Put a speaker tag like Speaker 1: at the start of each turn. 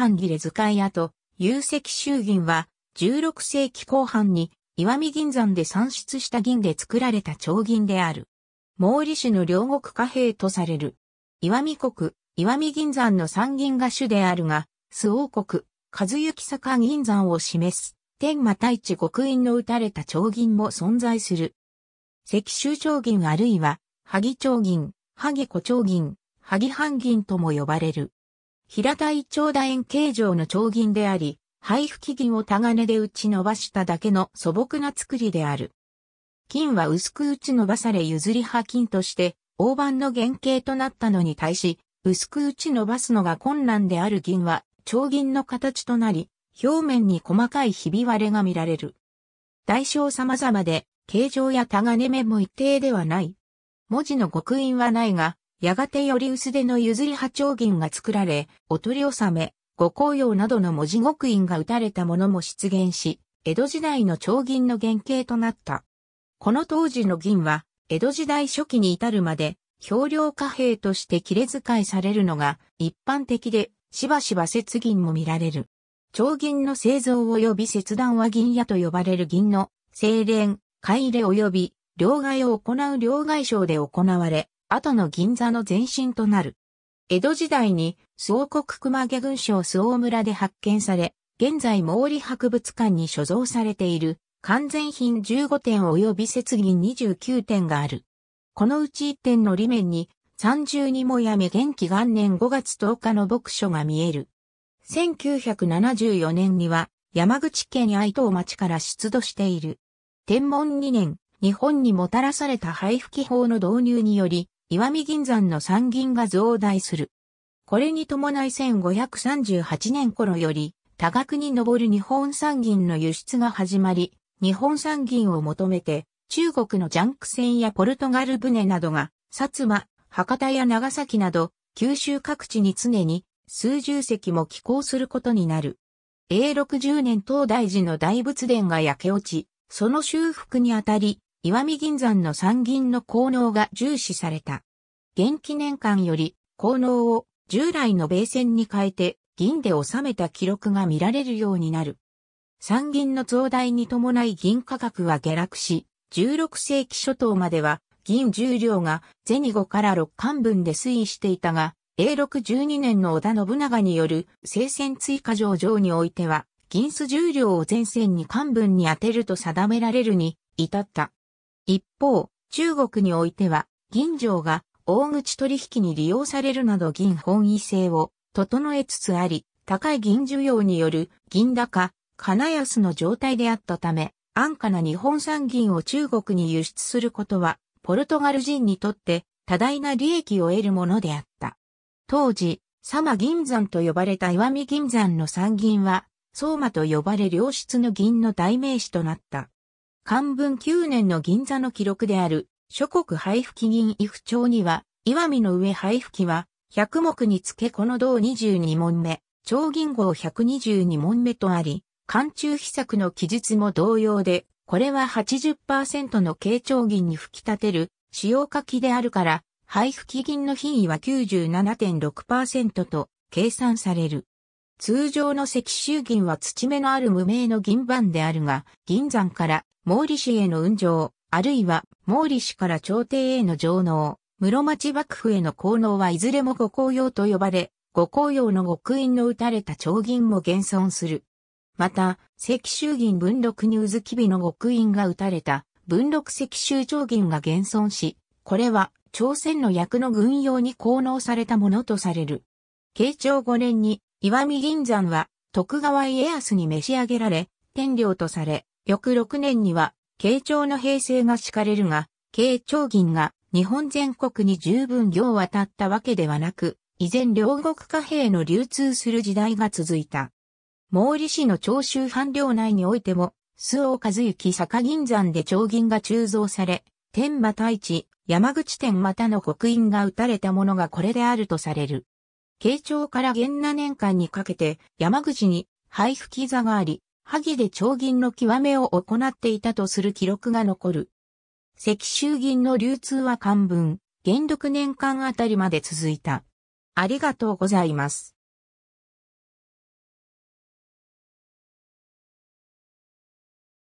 Speaker 1: 間切れ使い跡、有石衆銀は、16世紀後半に、岩見銀山で産出した銀で作られた長銀である。毛利氏の両国貨幣とされる。岩見国、岩見銀山の三銀が主であるが、周王国、和幸坂銀山を示す、天馬大地極印の打たれた長銀も存在する。石州長銀あるいは、萩長銀、萩古長銀、萩半銀とも呼ばれる。平たい長楕円形状の長銀であり、配布機銀をタガで打ち伸ばしただけの素朴な作りである。金は薄く打ち伸ばされ譲り派金として、大判の原型となったのに対し、薄く打ち伸ばすのが困難である銀は、長銀の形となり、表面に細かいひび割れが見られる。大小様々で、形状やタガ目も一定ではない。文字の極印はないが、やがてより薄手の譲り波長銀が作られ、お取り納め、五紅葉などの文字刻印が打たれたものも出現し、江戸時代の長銀の原型となった。この当時の銀は、江戸時代初期に至るまで、表量貨幣として切れ遣いされるのが一般的で、しばしば節銀も見られる。長銀の製造及び切断は銀屋と呼ばれる銀の、精錬、買入れ及び、両替を行う両替商で行われ、後の銀座の前身となる。江戸時代に、周王国熊毛軍省周王村で発見され、現在毛利博物館に所蔵されている、完全品15点及び雪銀29点がある。このうち1点の裏面に、3二もやめ元気元年5月10日の牧書が見える。1974年には、山口県愛東町から出土している。天文2年、日本にもたらされた配布機法の導入により、岩見銀山の山銀が増大する。これに伴い1538年頃より、多額に上る日本産銀の輸出が始まり、日本産銀を求めて、中国のジャンク船やポルトガル船などが、薩摩、博多や長崎など、九州各地に常に数十隻も寄港することになる。永6 0年東大寺の大仏殿が焼け落ち、その修復にあたり、岩見銀山の山銀の効能が重視された。元記年間より、効能を従来の米線に変えて、銀で収めた記録が見られるようになる。山銀の増大に伴い銀価格は下落し、16世紀初頭までは銀重量が銭5から6巻分で推移していたが、永禄12年の織田信長による聖戦追加上場においては、銀子重量を前線に巻分に当てると定められるに至った。一方、中国においては、銀城が大口取引に利用されるなど銀本位制を整えつつあり、高い銀需要による銀高、金安の状態であったため、安価な日本産銀を中国に輸出することは、ポルトガル人にとって多大な利益を得るものであった。当時、サマ銀山と呼ばれた岩見銀山の産銀は、相馬と呼ばれ良質の銀の代名詞となった。漢文9年の銀座の記録である、諸国配布記銀衣服帳には、岩見の上配布記は、百目につけこの銅22問目、超銀号122問目とあり、漢中秘策の記述も同様で、これは80%の慶長銀に吹き立てる、使用書きであるから、配布金銀の品位は97.6%と計算される。通常の石州銀は土目のある無名の銀板であるが、銀山から毛利氏への運上、あるいは毛利氏から朝廷への上納、室町幕府への功能はいずれも御公用と呼ばれ、御公用の極印の打たれた長銀も現存する。また、石州銀文禄に渦ずきの極印が打たれた文禄石州長銀が現存し、これは朝鮮の役の軍用に功能されたものとされる。慶長5年に、石見銀山は徳川家康に召し上げられ、天領とされ、翌6年には、慶長の平成が敷かれるが、慶長銀が日本全国に十分行渡ったわけではなく、依然両国貨幣の流通する時代が続いた。毛利氏の長州藩領内においても、周尾和幸坂銀山で長銀が鋳造され、天馬大地、山口天またの刻印が打たれたものがこれであるとされる。慶長から元那年間にかけて山口に配布記座があり、萩で長銀の極めを行っていたとする記録が残る。石州銀の流通は漢文、元禄年間あたりまで続いた。ありがとうございます。